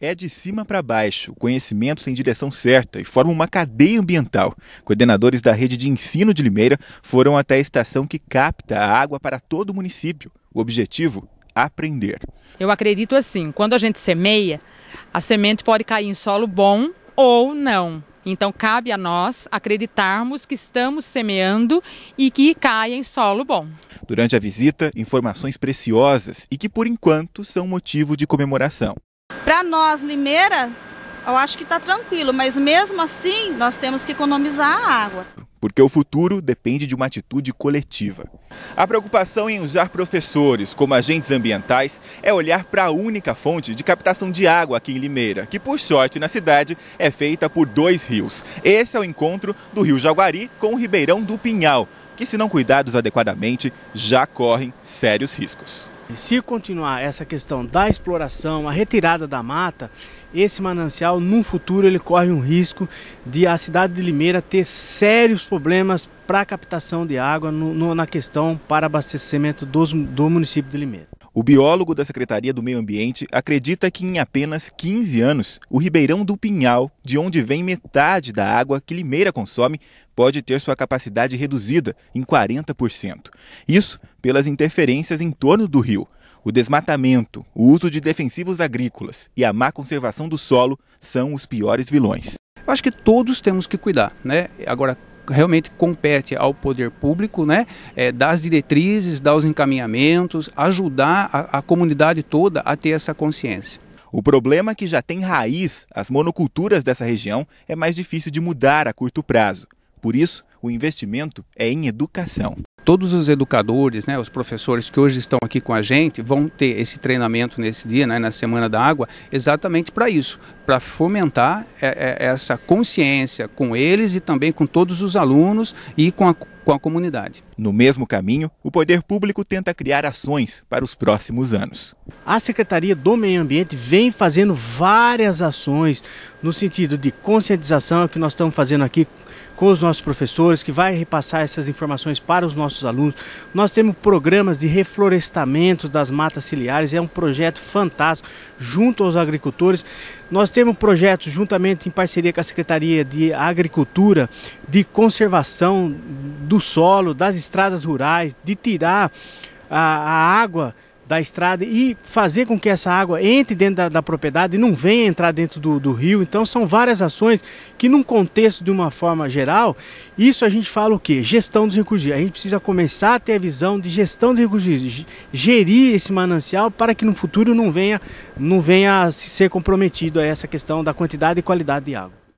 é de cima para baixo. O conhecimento tem direção certa e forma uma cadeia ambiental. Coordenadores da rede de ensino de Limeira foram até a estação que capta a água para todo o município. O objetivo? Aprender. Eu acredito assim: quando a gente semeia, a semente pode cair em solo bom ou não. Então, cabe a nós acreditarmos que estamos semeando e que caia em solo bom. Durante a visita, informações preciosas e que, por enquanto, são motivo de comemoração. Para nós, Limeira, eu acho que está tranquilo, mas mesmo assim nós temos que economizar a água. Porque o futuro depende de uma atitude coletiva. A preocupação em usar professores como agentes ambientais é olhar para a única fonte de captação de água aqui em Limeira, que por sorte na cidade é feita por dois rios. Esse é o encontro do Rio Jaguari com o Ribeirão do Pinhal, que se não cuidados adequadamente já correm sérios riscos. Se continuar essa questão da exploração, a retirada da mata, esse manancial, no futuro, ele corre um risco de a cidade de Limeira ter sérios problemas para a captação de água no, no, na questão para abastecimento dos, do município de Limeira. O biólogo da Secretaria do Meio Ambiente acredita que em apenas 15 anos, o Ribeirão do Pinhal, de onde vem metade da água que Limeira consome, pode ter sua capacidade reduzida em 40%. Isso pelas interferências em torno do rio. O desmatamento, o uso de defensivos agrícolas e a má conservação do solo são os piores vilões. Eu acho que todos temos que cuidar, né? Agora, realmente compete ao poder público, né, é, as diretrizes, dar os encaminhamentos, ajudar a, a comunidade toda a ter essa consciência. O problema é que já tem raiz, as monoculturas dessa região, é mais difícil de mudar a curto prazo. Por isso, o investimento é em educação todos os educadores, né, os professores que hoje estão aqui com a gente, vão ter esse treinamento nesse dia, né, na Semana da Água, exatamente para isso, para fomentar é, é, essa consciência com eles e também com todos os alunos e com a com a comunidade. No mesmo caminho, o poder público tenta criar ações para os próximos anos. A Secretaria do Meio Ambiente vem fazendo várias ações no sentido de conscientização é que nós estamos fazendo aqui com os nossos professores, que vai repassar essas informações para os nossos alunos. Nós temos programas de reflorestamento das matas ciliares, é um projeto fantástico junto aos agricultores. Nós temos projetos juntamente em parceria com a Secretaria de Agricultura de conservação do solo, das estradas rurais, de tirar a, a água da estrada e fazer com que essa água entre dentro da, da propriedade e não venha entrar dentro do, do, rio. Então são várias ações que, num contexto de uma forma geral, isso a gente fala o que? Gestão dos recursos. A gente precisa começar a ter a visão de gestão dos recursos, gerir esse manancial para que no futuro não venha, não venha ser comprometido a essa questão da quantidade e qualidade de água.